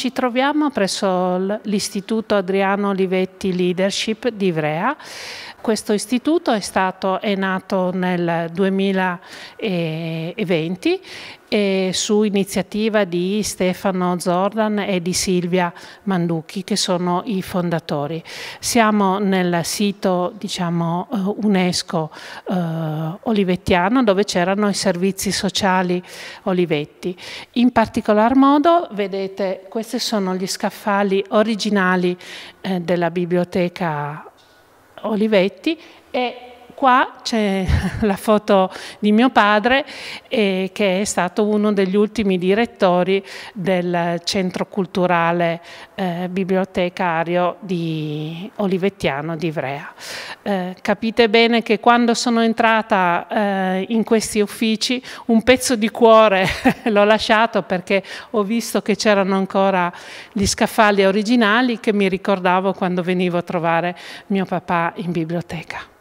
Ci troviamo presso l'Istituto Adriano Olivetti Leadership di Ivrea. Questo istituto è, stato, è nato nel 2020 e su iniziativa di Stefano Zordan e di Silvia Manducchi che sono i fondatori. Siamo nel sito diciamo, eh, UNESCO eh, olivettiano dove c'erano i servizi sociali Olivetti. In particolar modo vedete questi sono gli scaffali originali eh, della biblioteca Olivetti e Qua c'è la foto di mio padre eh, che è stato uno degli ultimi direttori del centro culturale eh, bibliotecario di Olivettiano di Ivrea. Eh, capite bene che quando sono entrata eh, in questi uffici un pezzo di cuore l'ho lasciato perché ho visto che c'erano ancora gli scaffali originali che mi ricordavo quando venivo a trovare mio papà in biblioteca.